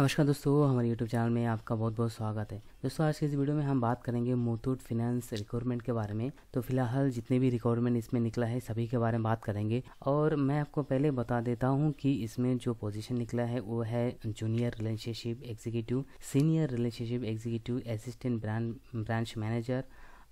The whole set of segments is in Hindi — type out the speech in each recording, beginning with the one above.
नमस्कार दोस्तों हमारे YouTube चैनल में आपका बहुत बहुत स्वागत है दोस्तों आज के इस वीडियो में हम बात करेंगे मुथूट फिनेंस रिक्वायरमेंट के बारे में तो फिलहाल जितने भी रिक्वायरमेंट इसमें निकला है सभी के बारे में बात करेंगे और मैं आपको पहले बता देता हूँ कि इसमें जो पोजीशन निकला है वो है junior relationship executive senior relationship executive assistant brand branch manager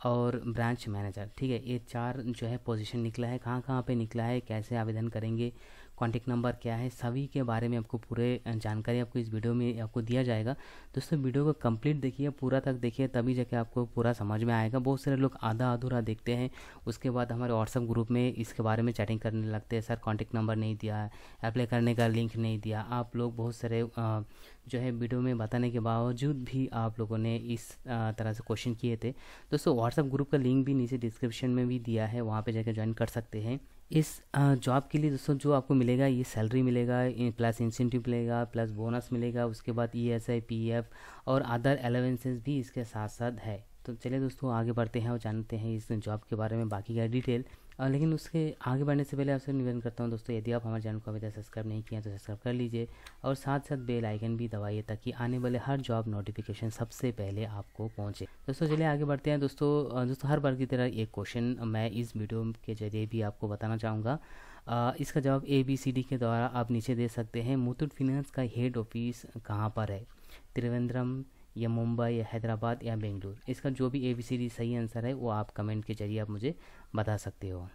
और ब्रांच मैनेजर ठीक है ये चार जो है पोजीशन निकला है कहाँ कहाँ पे निकला है कैसे आवेदन करेंगे कॉन्टेक्ट नंबर क्या है सभी के बारे में आपको पूरे जानकारी आपको इस वीडियो में आपको दिया जाएगा दोस्तों वीडियो को कंप्लीट देखिए पूरा तक देखिए तभी जाके आपको पूरा समझ में आएगा बहुत सारे लोग आधा अधूरा देखते हैं उसके बाद हमारे व्हाट्सअप ग्रुप में इसके बारे में चैटिंग करने लगते हैं सर कॉन्टैक्ट नंबर नहीं दिया अप्लाई करने का लिंक नहीं दिया आप लोग बहुत सारे जो है वीडियो में बताने के बावजूद भी आप लोगों ने इस तरह से क्वेश्चन किए थे दोस्तों व्हाट्सअप ग्रुप का लिंक भी नीचे डिस्क्रिप्शन में भी दिया है वहाँ पर जाकर ज्वाइन कर सकते हैं इस जॉब के लिए दोस्तों जो आपको मिलेगा ये सैलरी मिलेगा प्लस इंसेंटिव मिलेगा प्लस बोनस मिलेगा उसके बाद E S I P F और अदर अलावेंसेज भी इसके साथ साथ है तो चलिए दोस्तों आगे बढ़ते हैं और जानते हैं इस जॉब के बारे में बाकी का डिटेल और लेकिन उसके आगे बढ़ने से पहले आपसे निवेदन करता हूँ दोस्तों यदि आप हमारे चैनल को अभी तक सब्सक्राइब नहीं किया तो सब्सक्राइब कर लीजिए और साथ साथ बेल आइकन भी दबाइए ताकि आने वाले हर जॉब नोटिफिकेशन सबसे पहले आपको पहुँचे दोस्तों चलिए आगे बढ़ते हैं दोस्तों दोस्तों हर बार की तरह एक क्वेश्चन मैं इस वीडियो के जरिए भी आपको बताना चाहूँगा इसका जवाब ए बी सी डी के द्वारा आप नीचे दे सकते हैं मुथुट फिनेंस का हेड ऑफिस कहाँ पर है त्रिवेंद्रम या मुंबई या हैदराबाद या बेंगलुरु इसका जो भी ए बी सी डी सही आंसर है वो आप कमेंट के जरिए आप मुझे बता सकते हो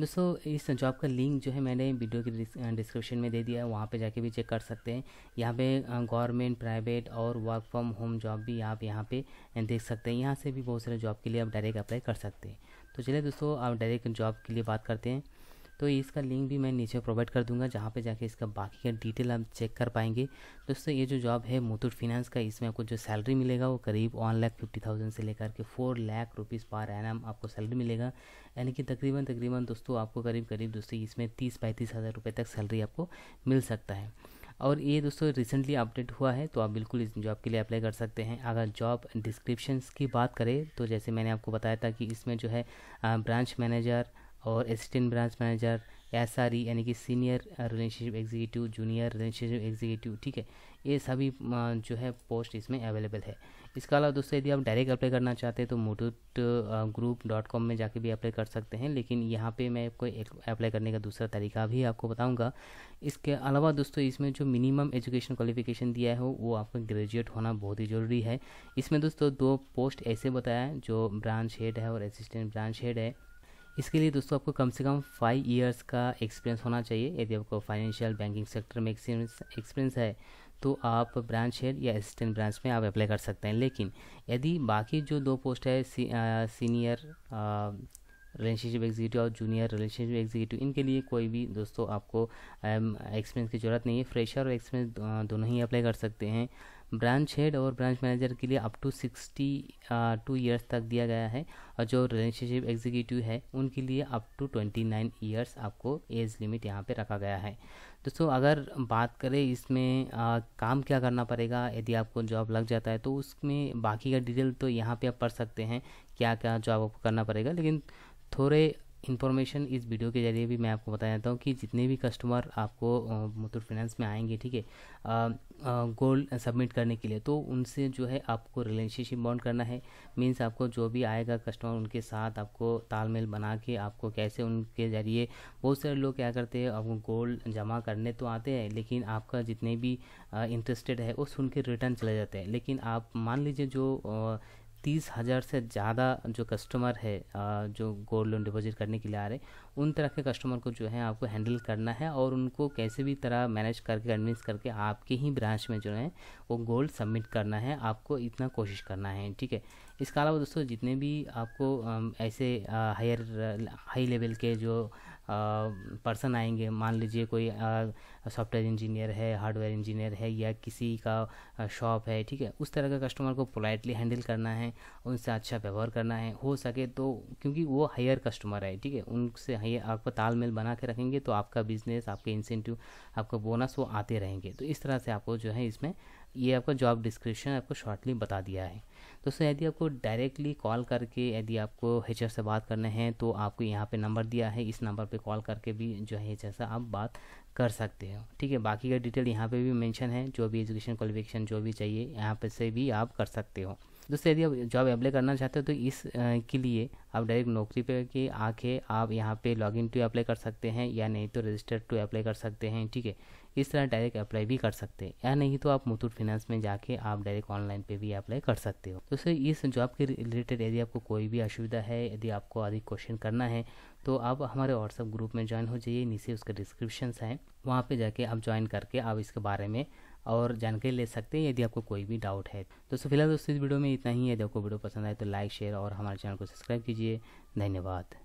दोस्तों इस जॉब का लिंक जो है मैंने वीडियो के डिस्क्रिप्शन में दे दिया है वहाँ पे जाके भी चेक कर सकते हैं यहाँ पे गवर्नमेंट प्राइवेट और वर्क फ्रॉम होम जॉब भी आप यहाँ पे देख सकते हैं यहाँ से भी बहुत सारे जॉब के लिए आप डायरेक्ट अप्लाई कर सकते हैं तो चलिए दोस्तों आप डायरेक्ट जॉब के लिए बात करते हैं तो इसका लिंक भी मैं नीचे प्रोवाइड कर दूंगा जहाँ पे जाके इसका बाकी का डिटेल आप चेक कर पाएंगे दोस्तों ये जो जॉब है मुथूट फिनेंस का इसमें आपको जो सैलरी मिलेगा वो करीब वन लाख फिफ्टी थाउजेंड से लेकर के four lakh rupees per annum आपको सैलरी मिलेगा यानी कि तकरीबन तकरीबन दोस्तों आपको करीब करीब दोस्तों इसमें तीस पैंतीस हज़ार रुपये तक सैलरी आपको मिल सकता है और ये दोस्तों रिसेंटली अपडेट हुआ है तो आप बिल्कुल इस जॉब के लिए अप्लाई कर सकते हैं अगर जॉब डिस्क्रिप्शंस की बात करें तो जैसे मैंने आपको बताया था कि इसमें जो है ब्रांच मैनेजर और assistant branch manager S R E यानी कि senior relationship executive junior relationship executive ठीक है ये सभी uh, जो है पोस्ट इसमें अवेलेबल है इसके अलावा दोस्तों यदि आप डायरेक्ट अप्लाई करना चाहते हैं तो मोटूट ग्रुप डॉट कॉम में जाके भी अप्लाई कर सकते हैं लेकिन यहाँ पे मैं आपको अप्लाई करने का दूसरा तरीका भी आपको बताऊँगा इसके अलावा दोस्तों इसमें जो मिनिमम एजुकेशन क्वालिफिकेशन दिया है वो आपको ग्रेजुएट होना बहुत ही ज़रूरी है इसमें दोस्तों दो पोस्ट ऐसे बताया जो ब्रांच हेड है और असिस्टेंट ब्रांच हेड है इसके लिए दोस्तों आपको कम से कम फाइव ईयर्स का एक्सपीरियंस होना चाहिए यदि आपको फाइनेंशियल बैंकिंग सेक्टर में एक्सपीरियंस है तो आप ब्रांच हेड या असिस्टेंट ब्रांच में आप अप्लाई कर सकते हैं लेकिन यदि बाकी जो दो पोस्ट है सी, आ, सीनियर रिलेशनशिप एग्जीक्यूटिव और जूनियर रिलेशनशिप एग्जीक्यूटिव इनके लिए कोई भी दोस्तों आपको एक्सपीरियंस की ज़रूरत नहीं है फ्रेशर और एक्सपीरियंस दोनों ही अप्लाई कर सकते हैं ब्रांच हेड और ब्रांच मैनेजर के लिए up to sixty two years तक दिया गया है और जो रिलेशनशिप एग्जीक्यूटिव है उनके लिए up to twenty nine years आपको एज लिमिट यहाँ पे रखा गया है दोस्तों अगर बात करें इसमें आ, काम क्या करना पड़ेगा यदि आपको जॉब लग जाता है तो उसमें बाकी का डिटेल तो यहाँ पे आप पढ़ सकते हैं क्या क्या जॉब आपको करना पड़ेगा लेकिन थोड़े इन्फॉर्मेशन इस वीडियो के जरिए भी मैं आपको बता देता हूँ कि जितने भी कस्टमर आपको मुथूट फाइनेंस में आएंगे ठीक है गोल्ड सबमिट करने के लिए तो उनसे जो है आपको रिलेशनशिप बॉन्ड करना है मीन्स आपको जो भी आएगा कस्टमर उनके साथ आपको तालमेल बना के आपको कैसे उनके ज़रिए बहुत सारे लोग क्या करते हैं आपको गोल्ड जमा करने तो आते हैं लेकिन आपका जितने भी इंटरेस्टेड है वो सुन के रिटर्न चले जाते हैं लेकिन आप मान लीजिए जो तीस हज़ार से ज़्यादा जो कस्टमर है जो गोल्ड लोन डिपॉजिट करने के लिए आ रहे उन तरह के कस्टमर को जो है आपको हैंडल करना है और उनको कैसे भी तरह मैनेज करके कन्विंस करके आपके ही ब्रांच में जो है वो गोल्ड सबमिट करना है आपको इतना कोशिश करना है ठीक है इसके अलावा दोस्तों जितने भी आपको ऐसे हायर हाई लेवल के जो पर्सन आएंगे मान लीजिए कोई सॉफ्टवेयर इंजीनियर है हार्डवेयर इंजीनियर है या किसी का शॉप है ठीक है उस तरह का कस्टमर को पोलाइटली हैंडल करना है उनसे अच्छा व्यवहार करना है हो सके तो क्योंकि वो हायर कस्टमर है ठीक है उनसे हाइय आपका तालमेल बना के रखेंगे तो आपका बिजनेस आपके इंसेंटिव आपका बोनस वो आते रहेंगे तो इस तरह से आपको जो है इसमें ये आपका जॉब डिस्क्रिप्शन आपको शॉर्टली बता दिया है दोस्तों यदि आपको डायरेक्टली कॉल करके यदि आपको हेचर से बात करने हैं तो आपको यहाँ पे नंबर दिया है इस नंबर पे कॉल करके भी जो है हेचर से आप बात कर सकते हो ठीक है बाकी का डिटेल यहाँ पे भी मेंशन है जो भी एजुकेशन क्वालिफिकेशन जो भी चाहिए यहाँ पे से भी आप कर सकते हो दोस्तों यदि आप जॉब अप्लाई करना चाहते हो तो इस के लिए आप डायरेक्ट नौकरी पे के आके आप यहाँ पे लॉगिन टू अप्लाई कर सकते हैं या नहीं तो रजिस्टर टू अप्लाई कर सकते हैं ठीक है इस तरह डायरेक्ट अप्लाई भी कर सकते हैं या नहीं तो आप मुथूट फिनेंस में जाके आप डायरेक्ट ऑनलाइन पे भी अप्लाई कर सकते हो तो सर इस जॉब के रिलेटेड यदि आपको कोई भी असुविधा है यदि आपको अधिक क्वेश्चन करना है तो आप हमारे व्हाट्सएप ग्रुप में ज्वाइन हो जाइए नीचे उसका डिस्क्रिप्शन है वहाँ पर जाके आप ज्वाइन करके आप इसके बारे में और जानकारी ले सकते हैं यदि आपको कोई भी डाउट है तो सो फिलहाल दोस्तों इस वीडियो में इतना ही है यदि आपको वीडियो पसंद आए तो लाइक शेयर और हमारे चैनल को सब्सक्राइब कीजिए धन्यवाद